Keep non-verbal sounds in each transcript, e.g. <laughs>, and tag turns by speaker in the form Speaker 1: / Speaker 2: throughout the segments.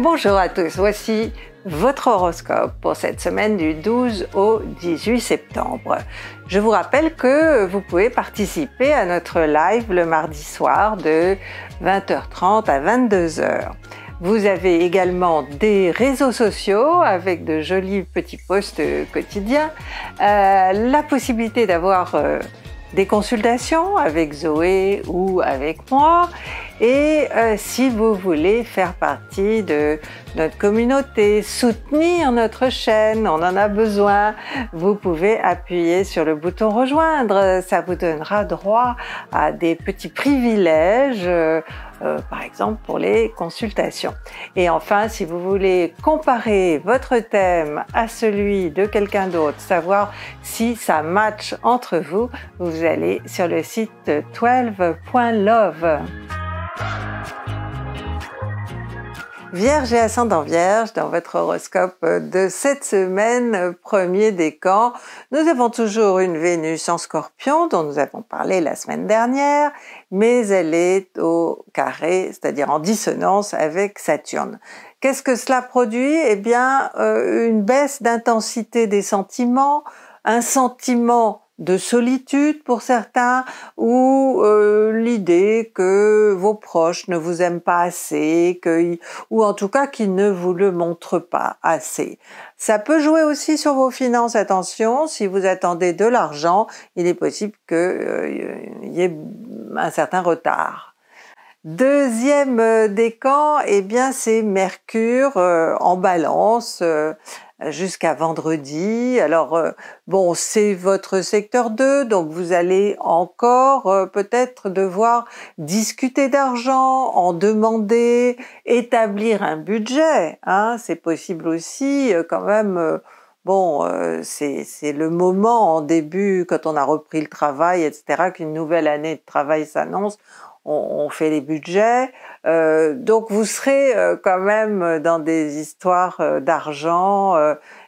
Speaker 1: Bonjour à tous, voici votre horoscope pour cette semaine du 12 au 18 septembre. Je vous rappelle que vous pouvez participer à notre live le mardi soir de 20h30 à 22h. Vous avez également des réseaux sociaux avec de jolis petits posts quotidiens, euh, la possibilité d'avoir euh, des consultations avec Zoé ou avec moi et euh, si vous voulez faire partie de notre communauté, soutenir notre chaîne, on en a besoin, vous pouvez appuyer sur le bouton rejoindre. Ça vous donnera droit à des petits privilèges. Euh, euh, par exemple pour les consultations. Et enfin, si vous voulez comparer votre thème à celui de quelqu'un d'autre, savoir si ça match entre vous, vous allez sur le site 12.love. Vierge et ascendant Vierge, dans votre horoscope de cette semaine, premier décan, nous avons toujours une Vénus en scorpion dont nous avons parlé la semaine dernière, mais elle est au carré, c'est-à-dire en dissonance avec Saturne. Qu'est-ce que cela produit Eh bien, euh, une baisse d'intensité des sentiments, un sentiment de solitude pour certains ou euh, l'idée que vos proches ne vous aiment pas assez ou en tout cas qu'ils ne vous le montrent pas assez. Ça peut jouer aussi sur vos finances, attention, si vous attendez de l'argent, il est possible qu'il euh, y ait un certain retard. Deuxième euh, décan, eh bien c'est Mercure en balance jusqu'à vendredi. Alors euh, bon, c'est votre secteur 2, donc vous allez encore euh, peut-être devoir discuter d'argent, en demander, établir un budget. Hein. c'est possible aussi euh, quand même. Bon, c'est le moment en début, quand on a repris le travail, etc., qu'une nouvelle année de travail s'annonce, on, fait les budgets. Euh, donc vous serez euh, quand même dans des histoires euh, d'argent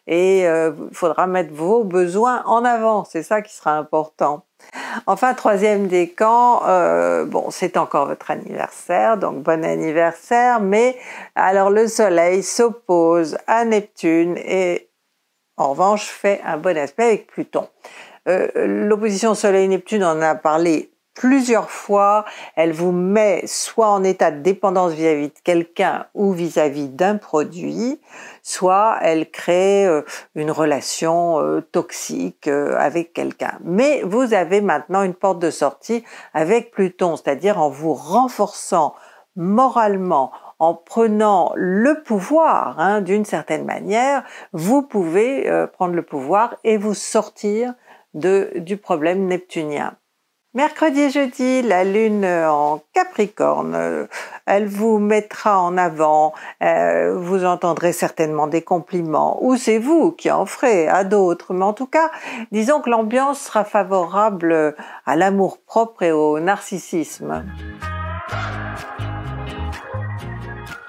Speaker 1: et il faudra mettre vos besoins en avant. C'est ça qui sera important. Enfin, troisième des camps, bon, c'est encore votre anniversaire, donc bon anniversaire, mais alors le Soleil s'oppose à Neptune et en revanche fait un bon aspect avec Pluton. L'opposition Soleil-Neptune, on en a parlé plusieurs fois, elle vous met soit en état de dépendance vis-à-vis de quelqu'un ou vis-à-vis d'un produit, soit elle crée euh, une relation euh, toxique euh, avec quelqu'un. Mais vous avez maintenant une porte de sortie avec Pluton, c'est-à-dire en vous renforçant moralement, en prenant le pouvoir, hein, d'une certaine manière, vous pouvez prendre le pouvoir et vous sortir du problème neptunien. Mercredi et jeudi, la lune euh, en Capricorne, euh, elle vous mettra en avant, euh, vous entendrez certainement des compliments, ou c'est vous qui en ferez à d'autres, mais en tout cas, disons que l'ambiance sera favorable à l'amour propre et au narcissisme.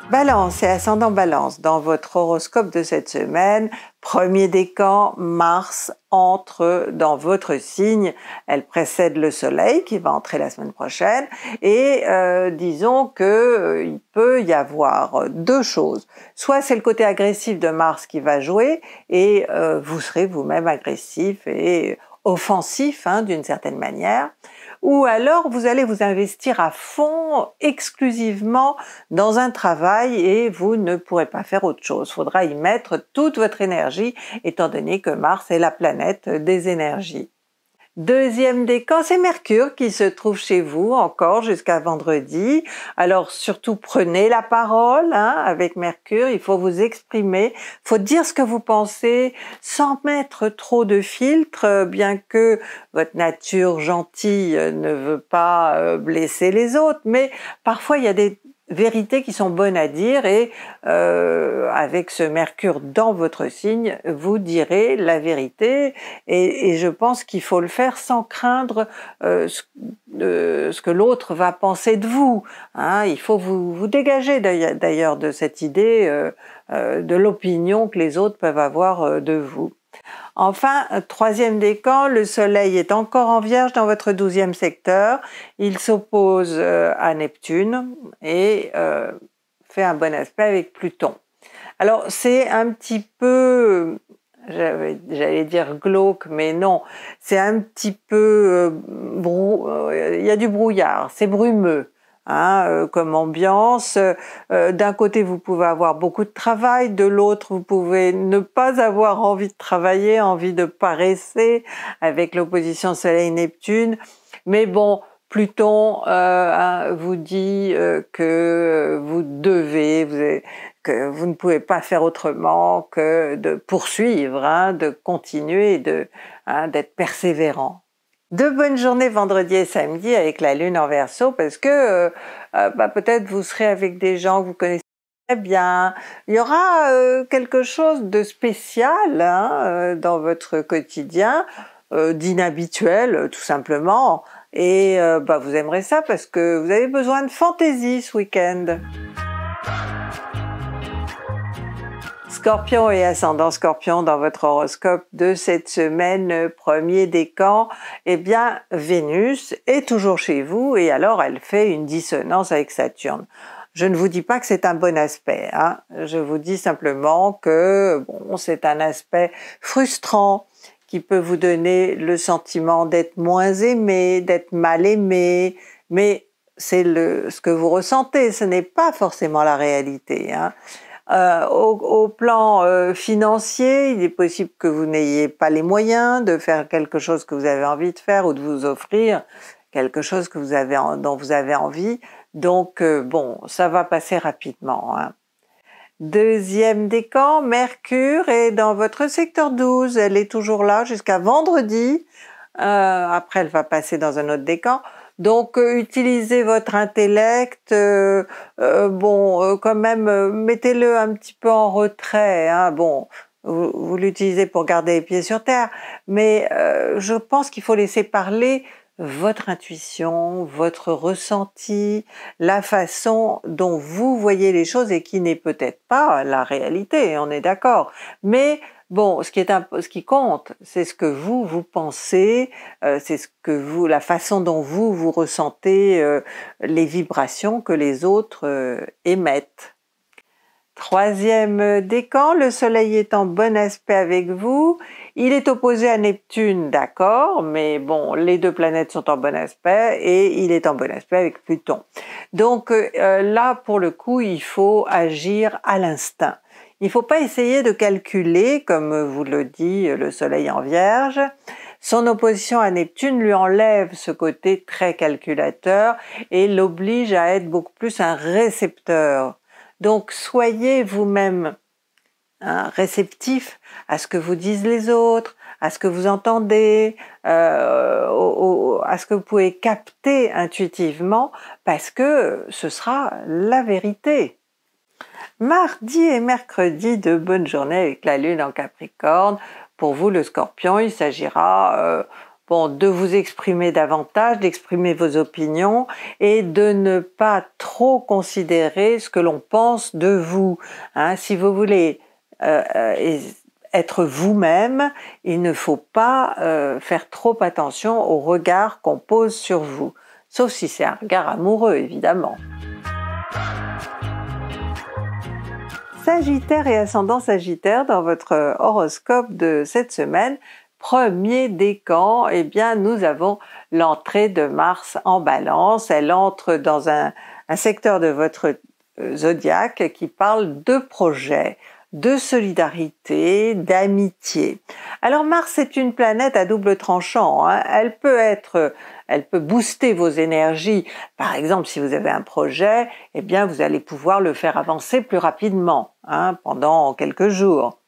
Speaker 1: Balance et ascendant balance, dans votre horoscope de cette semaine, Premier décan, Mars entre dans votre signe, elle précède le Soleil qui va entrer la semaine prochaine et euh, disons que euh, peut y avoir euh, deux choses. Soit c'est le côté agressif de Mars qui va jouer et vous serez vous-même agressif et offensif hein, d'une certaine manière ou alors vous allez vous investir à fond exclusivement dans un travail et vous ne pourrez pas faire autre chose. Faudra y mettre toute votre énergie étant donné que Mars est la planète des énergies. Deuxième décan, c'est Mercure qui se trouve chez vous encore jusqu'à vendredi. Alors surtout prenez la parole hein, avec Mercure, il faut vous exprimer, faut dire ce que vous pensez sans mettre trop de filtres, euh, bien que votre nature gentille euh, ne veut pas euh, blesser les autres, mais parfois il y a des vérités qui sont bonnes à dire et euh, avec ce Mercure dans votre signe, vous direz la vérité et, je pense qu'il faut le faire sans craindre euh, euh, ce, que l'autre va penser de vous. Hein. Il faut vous dégager d'ailleurs de cette idée de l'opinion que les autres peuvent avoir de vous. Enfin, euh, troisième décan, le Soleil est encore en Vierge dans votre douzième secteur. Il s'oppose euh, à Neptune et euh, fait un bon aspect avec Pluton. Alors c'est un petit peu, j'allais dire glauque, mais non, c'est un petit peu, il y a du brouillard, c'est brumeux. Hein, euh, comme ambiance. Euh, d'un côté, vous pouvez avoir beaucoup de travail, de l'autre, vous pouvez ne pas avoir envie de travailler, envie de paresser avec l'opposition Soleil-Neptune. Mais bon, Pluton euh, hein, vous dit que vous devez, que vous ne pouvez pas faire autrement que de poursuivre, hein, de continuer, d'être persévérant de bonnes journées vendredi et samedi avec la lune en verso parce que euh, euh, bah, peut-être vous serez avec des gens que vous connaissez très bien. Il y aura euh, quelque chose de spécial hein, dans votre quotidien, d'inhabituel tout simplement. Et bah, vous aimerez ça parce que vous avez besoin de fantaisie ce week-end. Scorpion et ascendant Scorpion dans votre horoscope de cette semaine, premier décan, eh bien Vénus est toujours chez vous et alors elle fait une dissonance avec Saturne. Je ne vous dis pas que c'est un bon aspect, hein. je vous dis simplement que bon, c'est un aspect frustrant qui peut vous donner le sentiment d'être moins aimé, d'être mal aimé, mais c'est ce que vous ressentez, ce n'est pas forcément la réalité. Hein. Euh, au, plan euh, financier, il est possible que vous n'ayez pas les moyens de faire quelque chose que vous avez envie de faire ou de vous offrir quelque chose que vous avez dont vous avez envie. Donc euh, bon, ça va passer rapidement. Hein. Deuxième décan, Mercure est dans votre secteur 12. Elle est toujours là jusqu'à vendredi. après, elle va passer dans un autre décan. Donc euh, utilisez votre intellect, euh, euh, bon, quand même, mettez-le un petit peu en retrait. Hein. bon, vous, l'utilisez pour garder les pieds sur terre, mais je pense qu'il faut laisser parler votre intuition, votre ressenti, la façon dont vous voyez les choses et qui n'est peut-être pas la réalité, on est d'accord. Mais Bon, ce qui, compte, c'est ce que vous, vous pensez, euh, c'est ce que vous, la façon dont vous, vous ressentez euh, les vibrations que les autres euh, émettent. Troisième décan, le Soleil est en bon aspect avec vous. Il est opposé à Neptune, d'accord, mais bon, les deux planètes sont en bon aspect et il est en bon aspect avec Pluton. Donc là, pour le coup, il faut agir à l'instinct il ne faut pas essayer de calculer, comme vous le dit le Soleil en Vierge. Son opposition à Neptune lui enlève ce côté très calculateur et l'oblige à être beaucoup plus un récepteur. Donc soyez vous-même réceptif à ce que vous disent les autres, à ce que vous entendez, euh, à ce que vous pouvez capter intuitivement, parce que ce sera la vérité. Mardi et mercredi, de bonnes journée avec la lune en Capricorne. Pour vous, le scorpion, il s'agira euh, bon, de vous exprimer davantage, d'exprimer vos opinions et de ne pas trop considérer ce que l'on pense de vous. Hein. si vous voulez euh, euh, être vous-même, il ne faut pas faire trop attention au regard qu'on pose sur vous, sauf si c'est un regard amoureux, évidemment. Sagittaire et ascendant Sagittaire, dans votre euh, horoscope de cette semaine, premier décan, eh bien nous avons l'entrée de Mars en balance. Elle entre dans un, un secteur de votre euh, zodiaque qui parle de projets, de solidarité, d'amitié. Alors Mars est une planète à double tranchant. Hein. Elle peut être, elle peut booster vos énergies. Par exemple, si vous avez un projet, eh bien vous allez pouvoir le faire avancer plus rapidement hein, pendant quelques jours.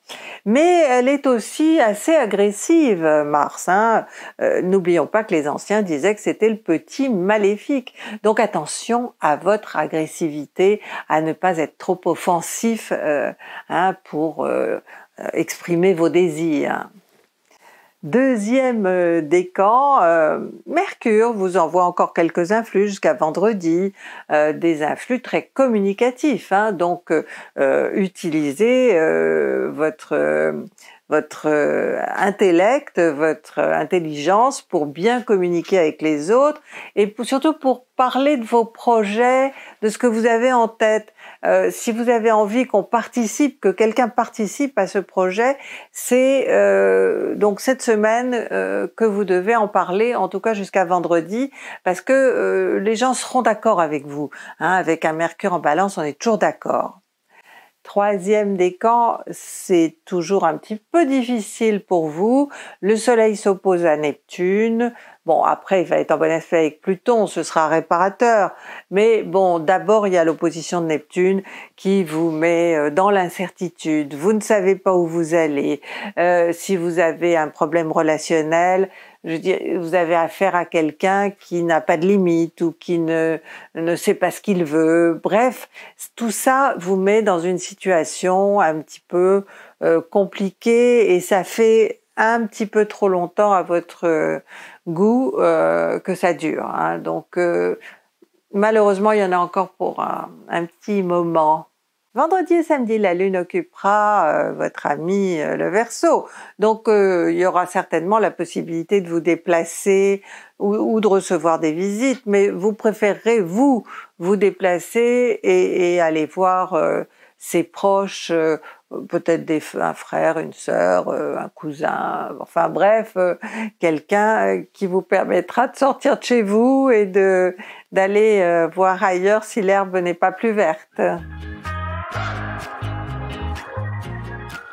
Speaker 1: Mais elle est aussi assez agressive, Mars. Hein. Euh, n'oublions pas que les anciens disaient que c'était le petit maléfique. Donc attention à votre agressivité, à ne pas être trop offensif euh, hein, pour euh, exprimer vos désirs. Deuxième euh, décan, euh, Mercure vous envoie encore quelques influx jusqu'à vendredi, euh, des influx très communicatifs, hein. donc utilisez votre votre intellect, votre intelligence pour bien communiquer avec les autres et surtout pour parler de vos projets, de ce que vous avez en tête. Euh, si vous avez envie qu'on participe, que quelqu'un participe à ce projet, c'est euh, donc cette semaine euh, que vous devez en parler, en tout cas jusqu'à vendredi, parce que les gens seront d'accord avec vous. Hein. avec un Mercure en balance, on est toujours d'accord. Troisième décan, c'est toujours un petit peu difficile pour vous. Le Soleil s'oppose à Neptune. Bon, après, il va être en bon aspect avec Pluton, ce sera réparateur. Mais bon, d'abord, il y a l'opposition de Neptune qui vous met euh, dans l'incertitude. Vous ne savez pas où vous allez. Euh, si vous avez un problème relationnel, je veux dire, vous avez affaire à quelqu'un qui n'a pas de limite ou qui ne, ne sait pas ce qu'il veut. Bref, tout ça vous met dans une situation un petit peu euh, compliquée et ça fait un petit peu trop longtemps à votre euh, goût euh, que ça dure. Hein. Donc, malheureusement, il y en a encore pour un petit moment. Vendredi et samedi, la Lune occupera euh, votre ami euh, le Verseau, donc euh, il y aura certainement la possibilité de vous déplacer ou, de recevoir des visites, mais vous préférerez vous vous déplacer et, aller voir ses proches, peut-être un frère, une sœur, un cousin, enfin bref, quelqu'un qui vous permettra de sortir de chez vous et d'aller voir ailleurs si l'herbe n'est pas plus verte.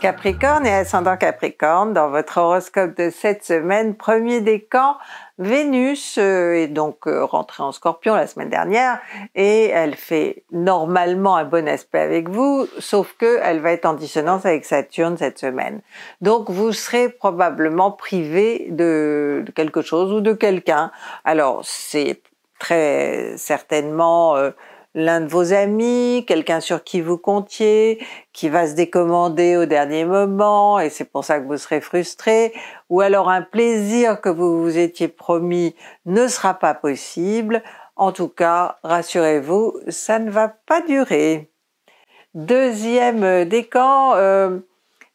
Speaker 1: Capricorne et ascendant Capricorne, dans votre horoscope de cette semaine, premier décan, Vénus euh, est donc euh, rentrée en scorpion la semaine dernière et elle fait normalement un bon aspect avec vous, sauf que elle va être en dissonance avec Saturne cette semaine. Donc vous serez probablement privé de, quelque chose ou de quelqu'un. Alors c'est très certainement... Euh, l'un de vos amis, quelqu'un sur qui vous comptiez, qui va se décommander au dernier moment et c'est pour ça que vous serez frustré, ou alors un plaisir que vous vous étiez promis ne sera pas possible. En tout cas, rassurez-vous, ça ne va pas durer. Deuxième décan, euh,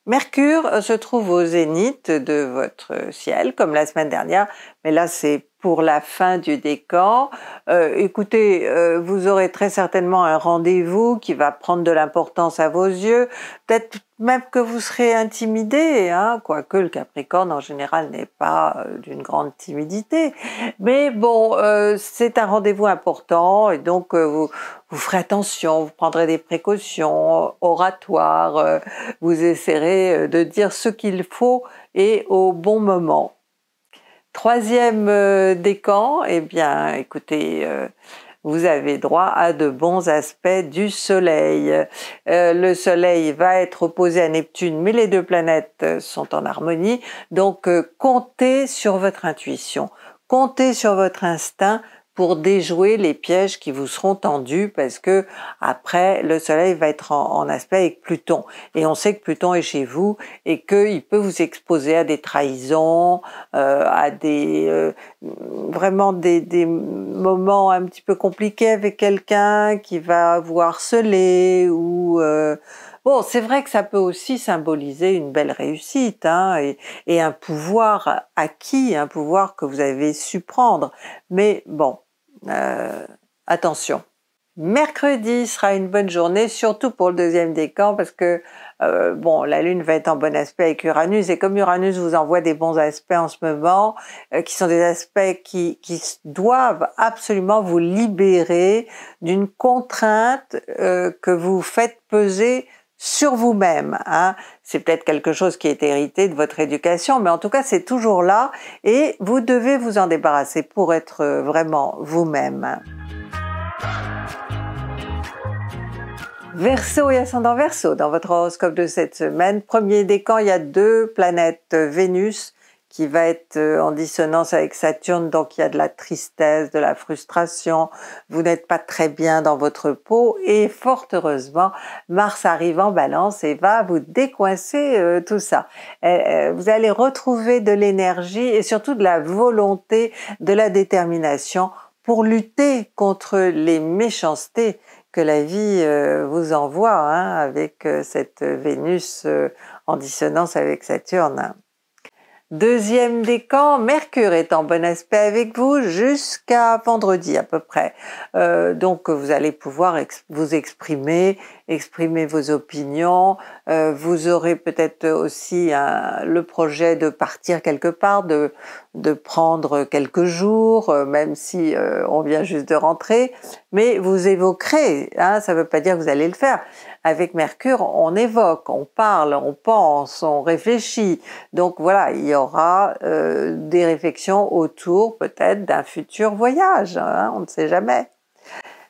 Speaker 1: Mercure se trouve au zénith de votre ciel, comme la semaine dernière, mais là, c'est pour la fin du décan. Euh, écoutez, euh, vous aurez très certainement un rendez-vous qui va prendre de l'importance à vos yeux. Peut-être même que vous serez intimidé, hein, quoique le Capricorne en général n'est pas euh, d'une grande timidité. Mais bon, c'est un rendez-vous important et donc vous, vous ferez attention, vous prendrez des précautions oratoires, vous essaierez de dire ce qu'il faut et au bon moment. Troisième euh, décan, eh bien, écoutez, euh, vous avez droit à de bons aspects du Soleil. Euh, le Soleil va être opposé à Neptune, mais les deux planètes sont en harmonie, donc comptez sur votre intuition, comptez sur votre instinct, pour déjouer les pièges qui vous seront tendus parce que après le soleil va être en, aspect avec Pluton et on sait que Pluton est chez vous et qu'il peut vous exposer à des trahisons, euh, à des euh, vraiment des, des, moments un petit peu compliqués avec quelqu'un qui va vous harceler ou euh, Bon, c'est vrai que ça peut aussi symboliser une belle réussite hein, et, et, un pouvoir acquis, un pouvoir que vous avez su prendre. Mais bon, euh, attention. Mercredi sera une bonne journée, surtout pour le deuxième décan, parce que euh, bon, la Lune va être en bon aspect avec Uranus, et comme Uranus vous envoie des bons aspects en ce moment, euh, qui sont des aspects qui, doivent absolument vous libérer d'une contrainte que vous faites peser sur vous-même. Hein. C'est peut-être quelque chose qui est hérité de votre éducation, mais en tout cas, c'est toujours là et vous devez vous en débarrasser pour être euh, vraiment vous-même. Verseau et ascendant Verseau, dans votre horoscope de cette semaine, premier décan, il y a deux planètes, euh, Vénus qui va être euh, en dissonance avec Saturne, donc il y a de la tristesse, de la frustration, vous n'êtes pas très bien dans votre peau et fort heureusement, Mars arrive en balance et va vous décoincer euh, tout ça. Euh, vous allez retrouver de l'énergie et surtout de la volonté, de la détermination pour lutter contre les méchancetés que la vie vous envoie hein, avec cette Vénus en dissonance avec Saturne. Deuxième décan, Mercure est en bon aspect avec vous jusqu'à vendredi à peu près. Euh, donc vous allez pouvoir vous exprimer, exprimer vos opinions. Euh, vous aurez peut-être aussi le projet de partir quelque part, de, prendre quelques jours, euh, même si on vient juste de rentrer. Mais vous évoquerez, hein, ça ne veut pas dire que vous allez le faire. Avec Mercure, on évoque, on parle, on pense, on réfléchit. Donc voilà, il y aura euh, des réflexions autour peut-être d'un futur voyage, hein, on ne sait jamais.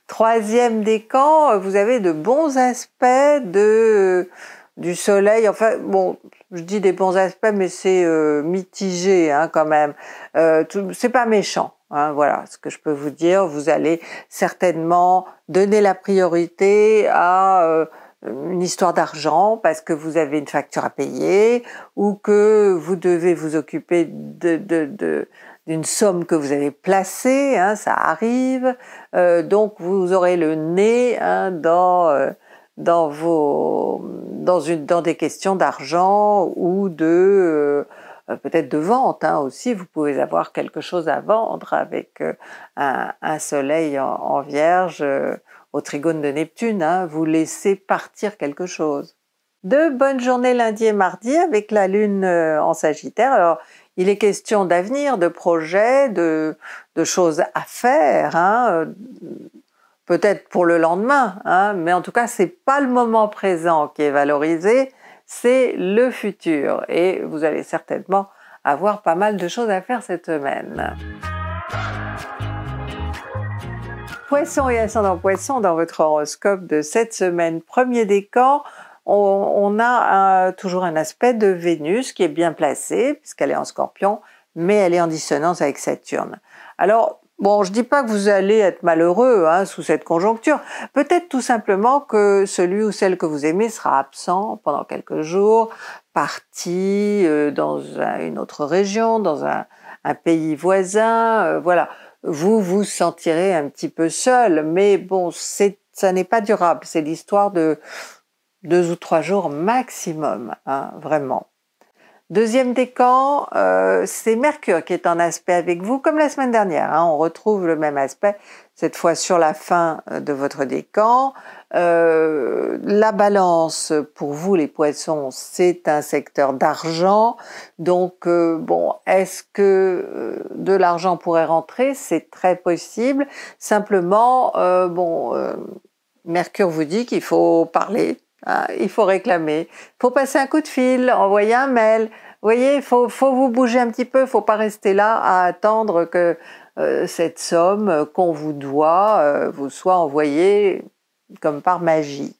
Speaker 1: Troisième décan, vous avez de bons aspects de du soleil. Enfin, bon, je dis des bons aspects, mais c'est euh, mitigé hein, quand même. Euh, c'est pas méchant. Hein, voilà ce que je peux vous dire. Vous allez certainement donner la priorité à une histoire d'argent parce que vous avez une facture à payer ou que vous devez vous occuper d'une somme que vous avez placée, hein, ça arrive. Euh, donc vous aurez le nez hein, euh, dans vos dans des questions d'argent ou de euh, peut-être de vente hein, aussi. Vous pouvez avoir quelque chose à vendre avec un, soleil en vierge au trigone de Neptune, hein, vous laissez partir quelque chose. Deux bonnes journées lundi et mardi avec la Lune euh, en Sagittaire. Alors, il est question d'avenir, de projets, de, choses à faire, hein, euh, peut-être pour le lendemain, hein, mais en tout cas, ce n'est pas le moment présent qui est valorisé, c'est le futur. Et vous allez certainement avoir pas mal de choses à faire cette semaine. Poisson et ascendant poisson, dans votre horoscope de cette semaine, premier décan, on, on a euh, toujours un aspect de Vénus qui est bien placé, puisqu'elle est en scorpion, mais elle est en dissonance avec Saturne. Alors, Bon, je dis pas que vous allez être malheureux hein, sous cette conjoncture. Peut-être tout simplement que celui ou celle que vous aimez sera absent pendant quelques jours, parti euh, dans une autre région, dans un, pays voisin, euh, voilà vous vous sentirez un petit peu seul. Mais bon, c'est, ça n'est pas durable. C'est l'histoire de deux ou trois jours maximum, hein, vraiment. Deuxième décan, euh, c'est Mercure qui est en aspect avec vous, comme la semaine dernière. Hein. on retrouve le même aspect, cette fois sur la fin euh, de votre décan. Euh, la balance, pour vous les poissons, c'est un secteur d'argent. Donc, bon, est-ce que de l'argent pourrait rentrer C'est très possible. Simplement, bon... Mercure vous dit qu'il faut parler ah, il faut réclamer. Il faut passer un coup de fil, envoyer un mail. Vous voyez, il faut, vous bouger un petit peu, il ne faut pas rester là à attendre que euh, cette somme qu'on vous doit euh, vous soit envoyée comme par magie.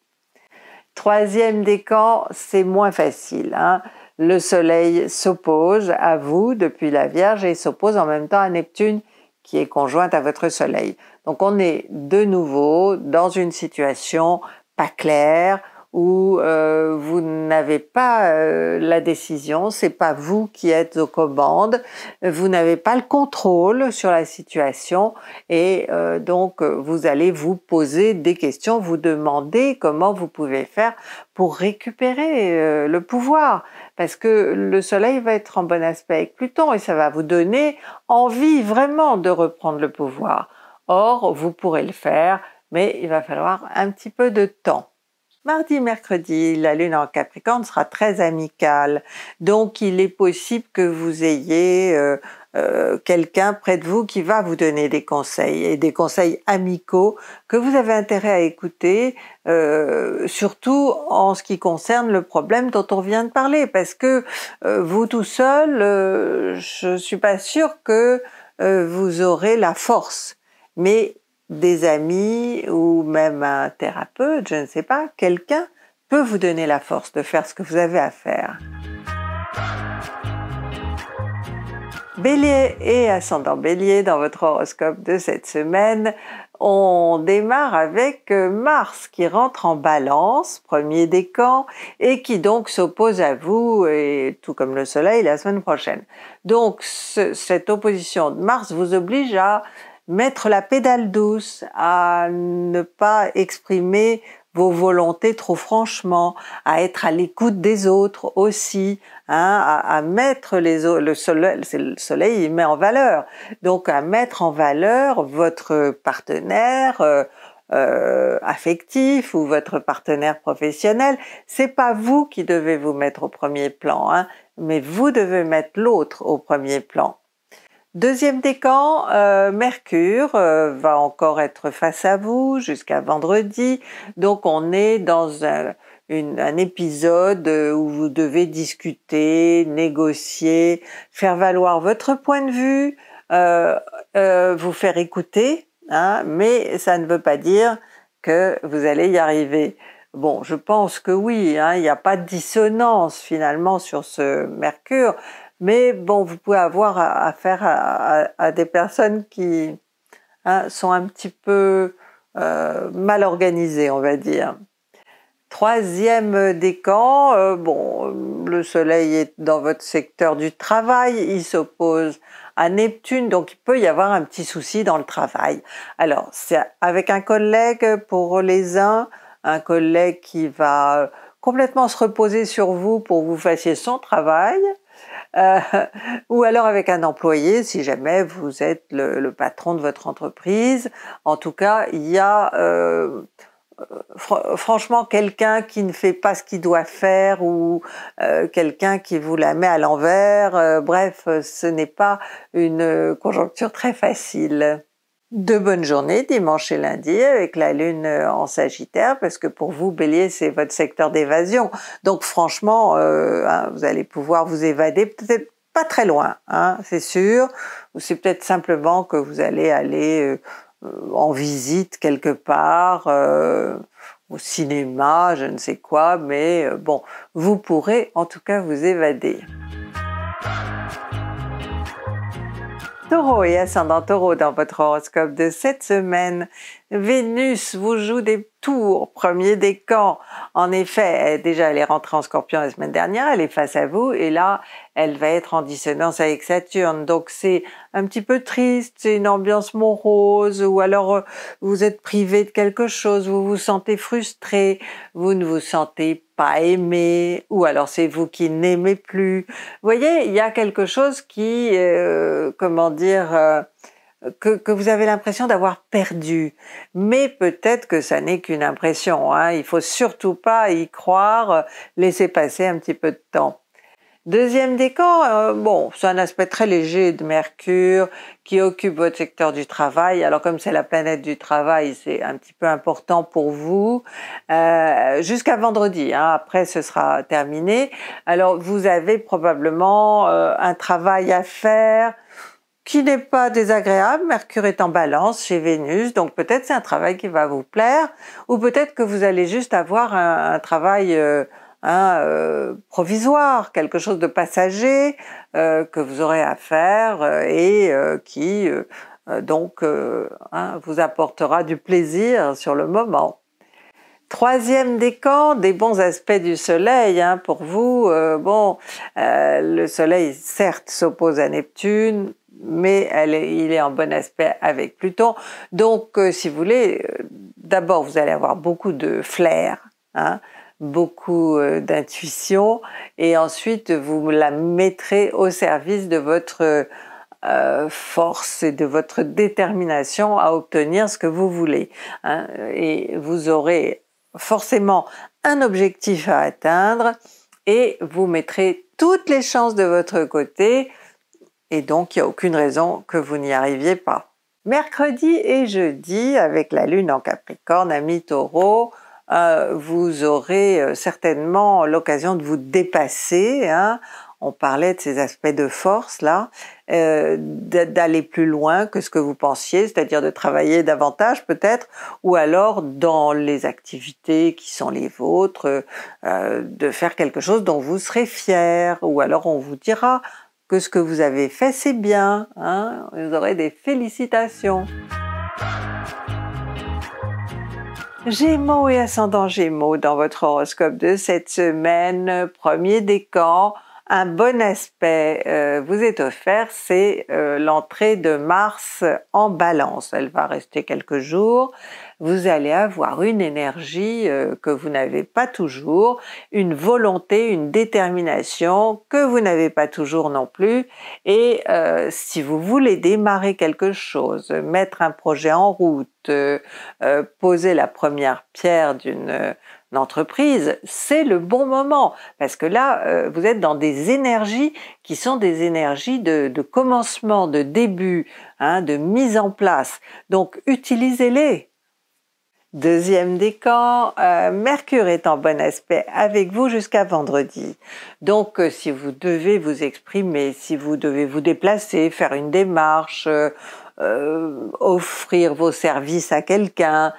Speaker 1: Troisième décan, c'est moins facile. Hein. Le Soleil s'oppose à vous depuis la Vierge et s'oppose en même temps à Neptune qui est conjointe à votre Soleil. Donc on est de nouveau dans une situation pas claire, où euh, vous n'avez pas euh, la décision, c'est pas vous qui êtes aux commandes, vous n'avez pas le contrôle sur la situation et euh, donc vous allez vous poser des questions, vous demander comment vous pouvez faire pour récupérer le pouvoir parce que le soleil va être en bon aspect avec Pluton et ça va vous donner envie vraiment de reprendre le pouvoir. Or, vous pourrez le faire, mais il va falloir un petit peu de temps. Mardi, mercredi, la lune en Capricorne sera très amicale. Donc, il est possible que vous ayez euh, euh, quelqu'un près de vous qui va vous donner des conseils et des conseils amicaux que vous avez intérêt à écouter, euh, surtout en ce qui concerne le problème dont on vient de parler, parce que vous tout seul, je suis pas sûre que vous aurez la force. Mais des amis ou même un thérapeute, je ne sais pas, quelqu'un peut vous donner la force de faire ce que vous avez à faire. Bélier et ascendant bélier dans votre horoscope de cette semaine, on démarre avec euh, Mars qui rentre en balance, premier décan, et qui donc s'oppose à vous, et tout comme le Soleil la semaine prochaine. Donc cette opposition de Mars vous oblige à mettre la pédale douce, à ne pas exprimer vos volontés trop franchement, à être à l'écoute des autres aussi, hein, à, mettre les le soleil, le soleil il met en valeur, donc à mettre en valeur votre partenaire euh, euh, affectif ou votre partenaire professionnel. C'est pas vous qui devez vous mettre au premier plan, hein, mais vous devez mettre l'autre au premier plan. Deuxième décan, euh, Mercure euh, va encore être face à vous jusqu'à vendredi. Donc on est dans un, épisode euh, où vous devez discuter, négocier, faire valoir votre point de vue, vous faire écouter, hein, mais ça ne veut pas dire que vous allez y arriver. Bon, je pense que oui, hein, il n'y a pas de dissonance finalement sur ce Mercure, mais bon, vous pouvez avoir affaire à, à des personnes qui hein, sont un petit peu euh, mal organisées, on va dire. Troisième décan, euh, bon, le Soleil est dans votre secteur du travail, il s'oppose à Neptune, donc il peut y avoir un petit souci dans le travail. Alors, c'est avec un collègue pour les uns, un collègue qui va complètement se reposer sur vous pour vous fassiez son travail, euh, <laughs> ou alors avec un employé si jamais vous êtes le, patron de votre entreprise. En tout cas, il y a euh, franchement quelqu'un qui ne fait pas ce qu'il doit faire ou euh, quelqu'un qui vous la met à l'envers. bref, ce n'est pas une conjoncture très facile. De bonnes journées, dimanche et lundi, avec la lune euh, en Sagittaire, parce que pour vous, Bélier, c'est votre secteur d'évasion. Donc franchement, euh, hein, vous allez pouvoir vous évader, peut-être pas très loin, hein, c'est sûr, ou c'est peut-être simplement que vous allez aller euh, en visite quelque part, au cinéma, je ne sais quoi, mais bon, vous pourrez en tout cas vous évader. Taureau et ascendant taureau dans votre horoscope de cette semaine, Vénus vous joue des tours, premier décan. En effet, déjà elle est rentrée en scorpion la semaine dernière, elle est face à vous et là elle va être en dissonance avec Saturne. Donc c'est un petit peu triste, c'est une ambiance morose ou alors euh, vous êtes privé de quelque chose, vous vous sentez frustré, vous ne vous sentez pas aimé, ou alors c'est vous qui n'aimez plus. Vous voyez, il y a quelque chose qui, euh, comment dire, euh, que, vous avez l'impression d'avoir perdu. Mais peut-être que ça n'est qu'une impression. Hein. Il faut surtout pas y croire, laisser passer un petit peu de temps. Deuxième décan, euh, bon, c'est un aspect très léger de Mercure qui occupe votre secteur du travail. Alors comme c'est la planète du travail, c'est un petit peu important pour vous euh, jusqu'à vendredi. Hein, après, ce sera terminé. Alors vous avez probablement euh, un travail à faire qui n'est pas désagréable. Mercure est en balance chez Vénus, donc peut-être c'est un travail qui va vous plaire, ou peut-être que vous allez juste avoir un travail Hein, euh, provisoire, quelque chose de passager euh, que vous aurez à faire euh, et qui donc hein, vous apportera du plaisir sur le moment. Troisième décan, des bons aspects du soleil hein, pour vous. bon, le soleil certes s'oppose à Neptune, mais il est en bon aspect avec Pluton. Donc, si vous voulez, d'abord, vous allez avoir beaucoup de flair, hein, beaucoup euh, d'intuition et ensuite vous la mettrez au service de votre euh, force et de votre détermination à obtenir ce que vous voulez. Hein. Et vous aurez forcément un objectif à atteindre et vous mettrez toutes les chances de votre côté et donc il n'y a aucune raison que vous n'y arriviez pas. Mercredi et jeudi avec la lune en Capricorne, ami Taureau, euh, vous aurez euh, certainement l'occasion de vous dépasser. Hein, on parlait de ces aspects de force là, euh, d'aller plus loin que ce que vous pensiez, c'est-à-dire de travailler davantage peut-être, ou alors dans les activités qui sont les vôtres, de faire quelque chose dont vous serez fier, ou alors on vous dira que ce que vous avez fait c'est bien, hein, vous aurez des félicitations. Gémeaux et ascendant Gémeaux dans votre horoscope de cette semaine, premier décan, un bon aspect euh, vous est offert, c'est euh, l'entrée de Mars en balance. Elle va rester quelques jours. Vous allez avoir une énergie euh, que vous n'avez pas toujours, une volonté, une détermination que vous n'avez pas toujours non plus. Et si vous voulez démarrer quelque chose, mettre un projet en route, poser la première pierre d'une L'entreprise, c'est le bon moment, parce que là, euh, vous êtes dans des énergies qui sont des énergies de, commencement, de début, hein, de mise en place. Donc, utilisez-les. Deuxième décan, euh, Mercure est en bon aspect avec vous jusqu'à vendredi. Donc euh, si vous devez vous exprimer, si vous devez vous déplacer, faire une démarche, offrir vos services à quelqu'un,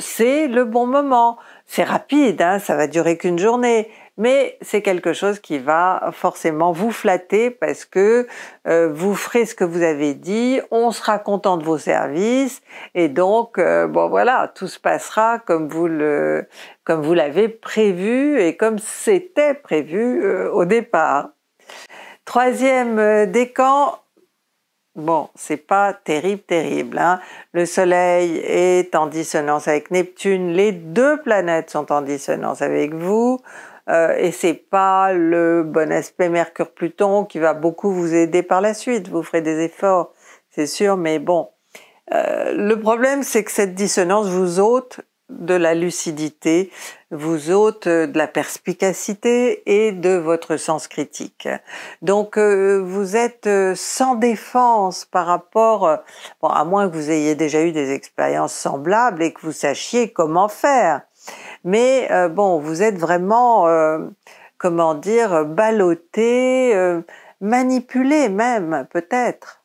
Speaker 1: c'est le bon moment. C'est rapide, hein, ça va durer qu'une journée, mais c'est quelque chose qui va forcément vous flatter parce que euh, vous ferez ce que vous avez dit, on sera content de vos services et donc euh, bon voilà, tout se passera comme vous le comme vous l'avez prévu et comme c'était prévu euh, au départ. Troisième décan, Bon, c'est pas terrible, terrible. Hein. Le Soleil est en dissonance avec Neptune. Les deux planètes sont en dissonance avec vous. Euh, et c'est pas le bon aspect Mercure-Pluton qui va beaucoup vous aider par la suite. Vous ferez des efforts, c'est sûr, mais bon. Euh, le problème, c'est que cette dissonance vous ôte de la lucidité, vous autres de la perspicacité et de votre sens critique. Donc euh, vous êtes euh, sans défense par rapport, euh, bon, à moins que vous ayez déjà eu des expériences semblables et que vous sachiez comment faire. Mais bon, vous êtes vraiment, comment dire, ballotté, manipulé même peut-être.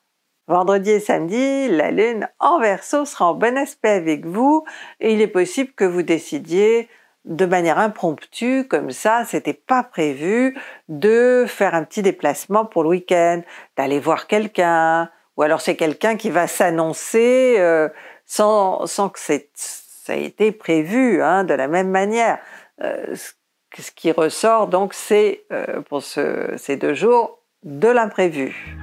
Speaker 1: Vendredi et samedi, la Lune en verso sera en bon aspect avec vous et il est possible que vous décidiez de manière impromptue, comme ça, c'était pas prévu, de faire un petit déplacement pour le week-end, d'aller voir quelqu'un, ou alors c'est quelqu'un qui va s'annoncer euh, sans, que ça ait été prévu hein, de la même manière. Euh, ce qui ressort donc, c'est euh, pour ces deux jours de l'imprévu.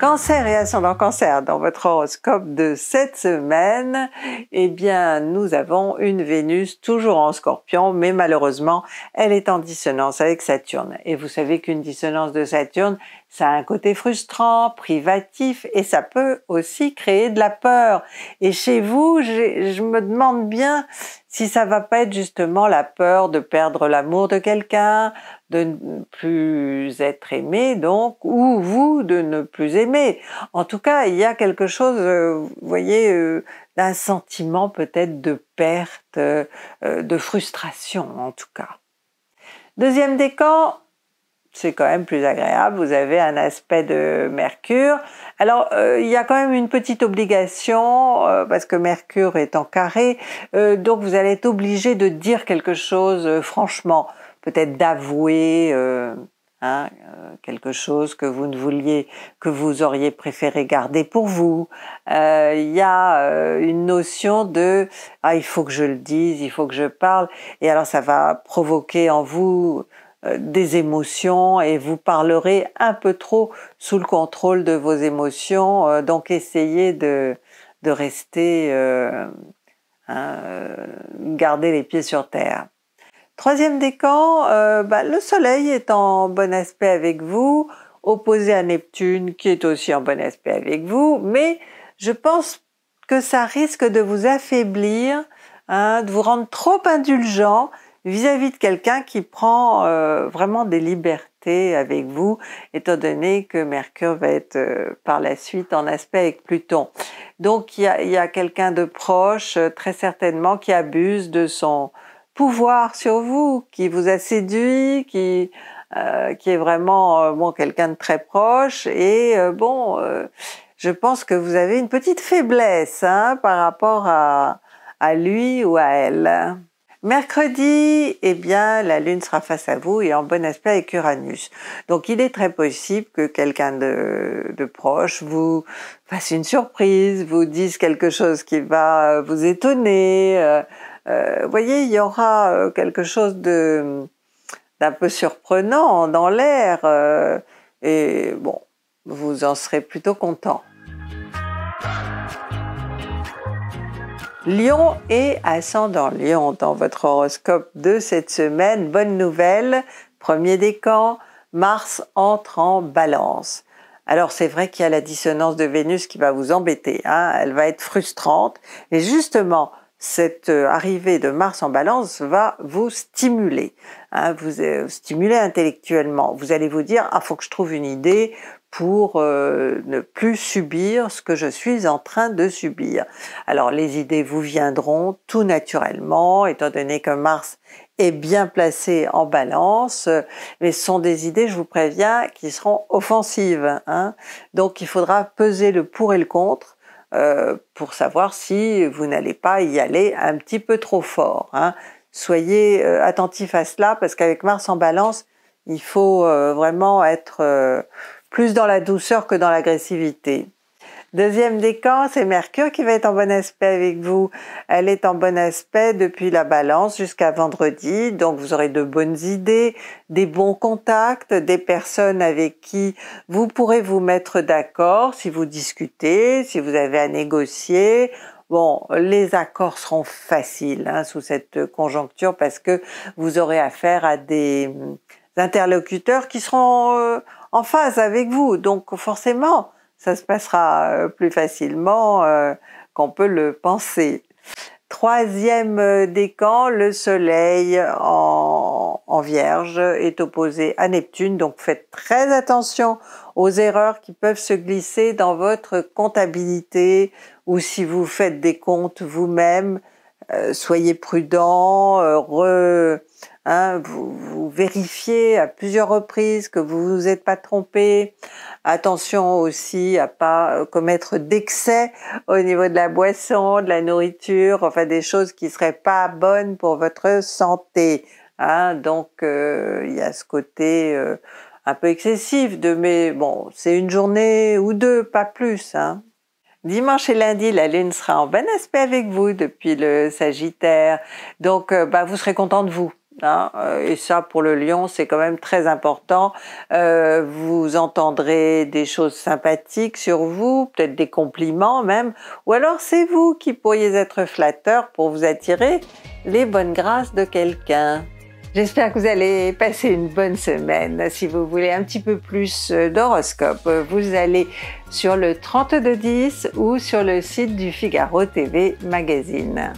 Speaker 1: Cancer et ascendant cancer, dans votre horoscope de cette semaine, eh bien nous avons une Vénus toujours en scorpion, mais malheureusement elle est en dissonance avec Saturne. Et vous savez qu'une dissonance de Saturne, ça a un côté frustrant, privatif, et ça peut aussi créer de la peur. Et chez vous, je me demande bien si ça va pas être justement la peur de perdre l'amour de quelqu'un, de ne plus être aimé, donc, ou vous de ne plus aimer. En tout cas, il y a quelque chose, euh, vous voyez, euh, d'un sentiment peut-être de perte, euh, de frustration en tout cas. Deuxième décan, c'est quand même plus agréable. Vous avez un aspect de Mercure. Alors, euh, il y a quand même une petite obligation, euh, parce que Mercure est en carré, euh, donc vous allez être obligé de dire quelque chose franchement, peut-être d'avouer. Hein, quelque chose que vous ne vouliez, que vous auriez préféré garder pour vous. Il y a une notion de ah il faut que je le dise, il faut que je parle. Et alors ça va provoquer en vous euh, des émotions et vous parlerez un peu trop sous le contrôle de vos émotions. Euh, donc essayez de, de rester, euh, hein, garder les pieds sur terre. Troisième décan, bah, le Soleil est en bon aspect avec vous, opposé à Neptune qui est aussi en bon aspect avec vous, mais je pense que ça risque de vous affaiblir, hein, de vous rendre trop indulgent vis-à-vis de quelqu'un qui prend euh, vraiment des libertés avec vous, étant donné que Mercure va être euh, par la suite en aspect avec Pluton. Donc il y a, quelqu'un de proche, euh, très certainement, qui abuse de son pouvoir sur vous, qui vous a séduit, qui qui est vraiment bon quelqu'un de très proche et bon je pense que vous avez une petite faiblesse hein, par rapport à lui ou à elle. Mercredi, eh bien, la Lune sera face à vous et en bon aspect avec Uranus. Donc, il est très possible que quelqu'un de, proche vous fasse une surprise, vous dise quelque chose qui va euh, vous étonner. Euh, euh voyez, il y aura euh, quelque chose d'un peu surprenant dans l'air et bon, vous en serez plutôt content. Lion et ascendant Lion dans votre horoscope de cette semaine, bonne nouvelle, premier décan, Mars entre en balance. Alors c'est vrai qu'il y a la dissonance de Vénus qui va vous embêter, hein, elle va être frustrante, et justement, cette euh, arrivée de Mars en balance va vous stimuler, hein. vous euh, stimuler intellectuellement. Vous allez vous dire, ah, faut que je trouve une idée, pour euh, ne plus subir ce que je suis en train de subir. Alors les idées vous viendront tout naturellement, étant donné que Mars est bien placé en balance, euh, mais ce sont des idées, je vous préviens, qui seront offensives. Hein. Donc il faudra peser le pour et le contre euh, pour savoir si vous n'allez pas y aller un petit peu trop fort. Hein. Soyez attentifs attentif à cela parce qu'avec Mars en balance, il faut vraiment être plus dans la douceur que dans l'agressivité. Deuxième décan, c'est Mercure qui va être en bon aspect avec vous. Elle est en bon aspect depuis la balance jusqu'à vendredi, donc vous aurez de bonnes idées, des bons contacts, des personnes avec qui vous pourrez vous mettre d'accord si vous discutez, si vous avez à négocier, Bon, les accords seront faciles hein, sous cette conjoncture parce que vous aurez affaire à des hum, interlocuteurs qui seront euh, en phase avec vous. Donc forcément, ça se passera euh, plus facilement euh, qu'on peut le penser. Troisième euh, décan, le Soleil en, Vierge est opposé à Neptune, donc faites très attention aux erreurs qui peuvent se glisser dans votre comptabilité ou si vous faites des comptes vous-même, soyez prudent, Hein, vous, vérifiez à plusieurs reprises que vous vous êtes pas trompé. Attention aussi à pas euh, commettre d'excès au niveau de la boisson, de la nourriture, enfin des choses qui seraient pas bonnes pour votre santé. Hein. Donc euh, il y a ce côté euh, un peu excessif de mais bon c'est une journée ou deux, pas plus. Hein. Dimanche et lundi, la Lune sera en bon aspect avec vous depuis le Sagittaire. Donc, bah, vous serez content de vous. Hein, euh, et ça, pour le lion, c'est quand même très important. Euh, vous entendrez des choses sympathiques sur vous, peut-être des compliments même, ou alors c'est vous qui pourriez être flatteur pour vous attirer les bonnes grâces de quelqu'un. J'espère que vous allez passer une bonne semaine. Si vous voulez un petit peu plus euh, d'horoscope, vous allez sur le 3210 ou sur le site du Figaro TV Magazine.